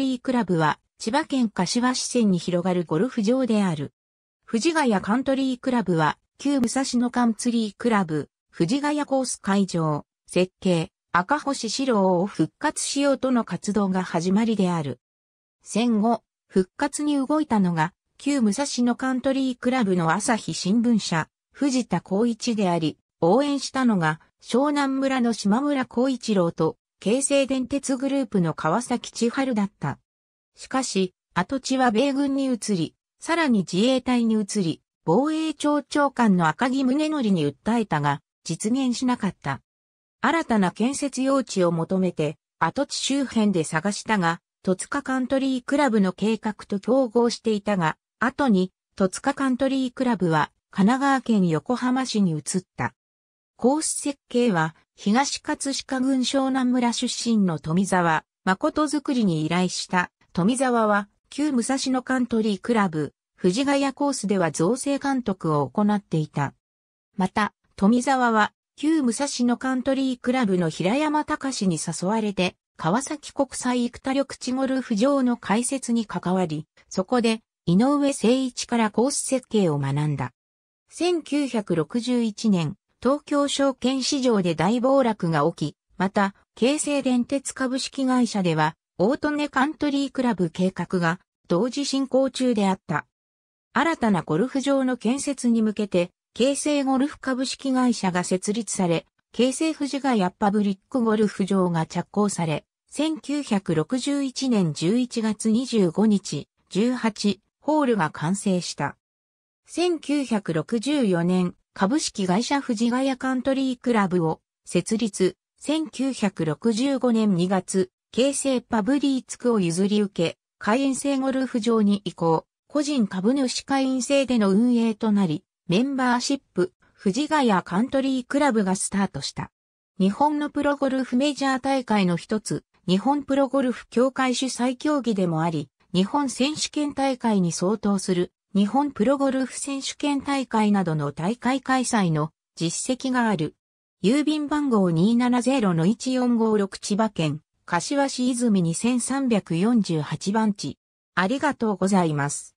ティクラブは、千葉県柏市線に広がるゴルフ場である。藤ヶ谷カントリークラブは、旧武蔵野カンツリークラブ、藤ヶ谷コース会場、設計、赤星四郎を復活しようとの活動が始まりである。戦後、復活に動いたのが、旧武蔵野カントリークラブの朝日新聞社、藤田光一であり、応援したのが、湘南村の島村光一郎と、京成電鉄グループの川崎千春だった。しかし、跡地は米軍に移り、さらに自衛隊に移り、防衛庁長官の赤木宗則に訴えたが、実現しなかった。新たな建設用地を求めて、跡地周辺で探したが、戸塚カントリークラブの計画と競合していたが、後に、戸塚カントリークラブは神奈川県横浜市に移った。コース設計は、東葛飾郡湘南村出身の富沢、誠作りに依頼した。富沢は、旧武蔵野カントリークラブ、藤ヶ谷コースでは造成監督を行っていた。また、富沢は、旧武蔵野カントリークラブの平山隆に誘われて、川崎国際幾田緑地ゴルフ場の開設に関わり、そこで、井上誠一からコース設計を学んだ。1961年、東京証券市場で大暴落が起き、また、京成電鉄株式会社では、オートネカントリークラブ計画が同時進行中であった。新たなゴルフ場の建設に向けて、京成ゴルフ株式会社が設立され、京成富士ヶ谷パブリックゴルフ場が着工され、1961年11月25日、18ホールが完成した。1964年株式会社藤ヶ谷カントリークラブを設立、1965年2月、京成パブリーツクを譲り受け、会員制ゴルフ場に移行、個人株主会員制での運営となり、メンバーシップ、藤ヶ谷カントリークラブがスタートした。日本のプロゴルフメジャー大会の一つ、日本プロゴルフ協会主催競技でもあり、日本選手権大会に相当する日本プロゴルフ選手権大会などの大会開催の実績がある。郵便番号270-1456千葉県、柏市泉2348番地。ありがとうございます。